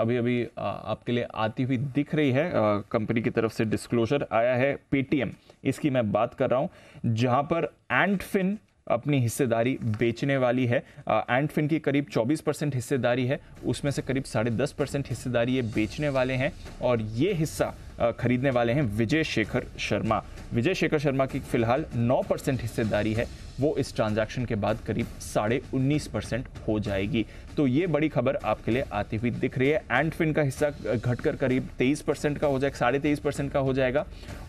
अभी अभी आपके लिए आती हुई दिख रही है कंपनी की तरफ से डिस्क्लोजर आया है पेटीएम इसकी मैं बात कर रहा हूँ जहाँ पर एंडफिन अपनी हिस्सेदारी बेचने वाली है एंडफिन की करीब 24 परसेंट हिस्सेदारी है उसमें से करीब साढ़े दस परसेंट हिस्सेदारी ये बेचने वाले हैं और ये हिस्सा खरीदने वाले हैं विजय शेखर शर्मा विजय शेखर शर्मा की फिलहाल 9 परसेंट हिस्सेदारी है वो इस ट्रांजैक्शन के बाद करीब साढ़े उन्नीस परसेंट हो जाएगी तो ये बड़ी खबर आपके लिए आती हुई दिख रही है एंडफिन का हिस्सा घटकर करीब तेईस परसेंट का हो जाएगा साढ़े तेईस परसेंट का हो जाएगा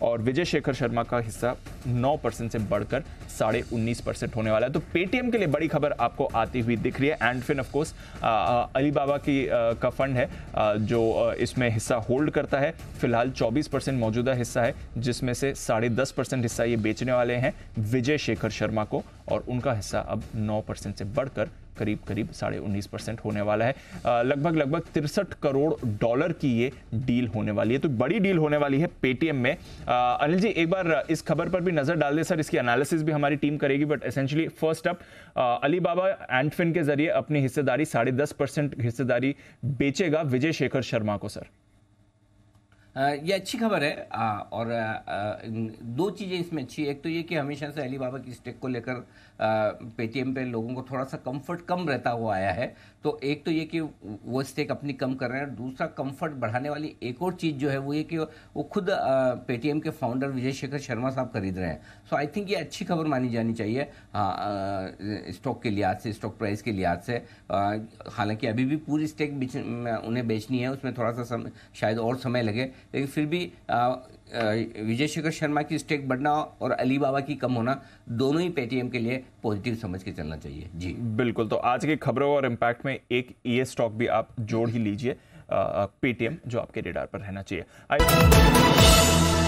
और विजय शेखर शर्मा का हिस्सा नौ परसेंट से बढ़कर साढ़े उन्नीस परसेंट होने वाला है तो पेटीएम के लिए बड़ी खबर आपको आती हुई दिख रही है एंडफिन ऑफकोर्स अली बाबा की आ, का फंड है आ, जो इसमें हिस्सा होल्ड करता है फिलहाल 24 परसेंट मौजूदा हिस्सा है जिसमें से साढ़े दस परसेंट हिस्सा ये बेचने वाले हैं विजय शेखर शर्मा को और उनका हिस्सा अब 9 परसेंट से बढ़कर करीब करीब साढ़े उन्नीस परसेंट होने वाला है लगभग लगभग तिरसठ करोड़ डॉलर की ये डील होने वाली है तो बड़ी डील होने वाली है पेटीएम में अनिल जी एक बार इस खबर पर भी नजर डाल दे सर इसकी एनालिसिस भी हमारी टीम करेगी but essentially first up Alibaba Antfin के जरिए अपनी हिस्सेदारी साढ़े दस परसेंट हिस्सेदारी बेचेगा विजय शेखर शर्मा को सर ये अच्छी खबर है आ, और आ, दो चीज़ें इसमें अच्छी एक तो ये कि हमेशा से अली बाबा की स्टेक को लेकर पेटीएम पे लोगों को थोड़ा सा कंफर्ट कम रहता हुआ आया है तो एक तो ये कि वो स्टेक अपनी कम कर रहे हैं दूसरा कंफर्ट बढ़ाने वाली एक और चीज़ जो है वो ये कि वो खुद पेटीएम के फाउंडर विजय शेखर शर्मा साहब खरीद रहे हैं सो आई थिंक ये अच्छी खबर मानी जानी चाहिए स्टॉक के लिहाज से स्टॉक प्राइस के लिहाज से हालांकि अभी भी पूरी स्टेक उन्हें बेचनी है उसमें थोड़ा सा शायद और समय लगे लेकिन फिर भी विजय शेखर शर्मा की स्टेक बढ़ना और अली बाबा की कम होना दोनों ही पेटीएम के लिए पॉजिटिव समझ के चलना चाहिए जी बिल्कुल तो आज की खबरों और इम्पैक्ट में एक ये स्टॉक भी आप जोड़ ही लीजिए पेटीएम जो आपके रेडार पर रहना चाहिए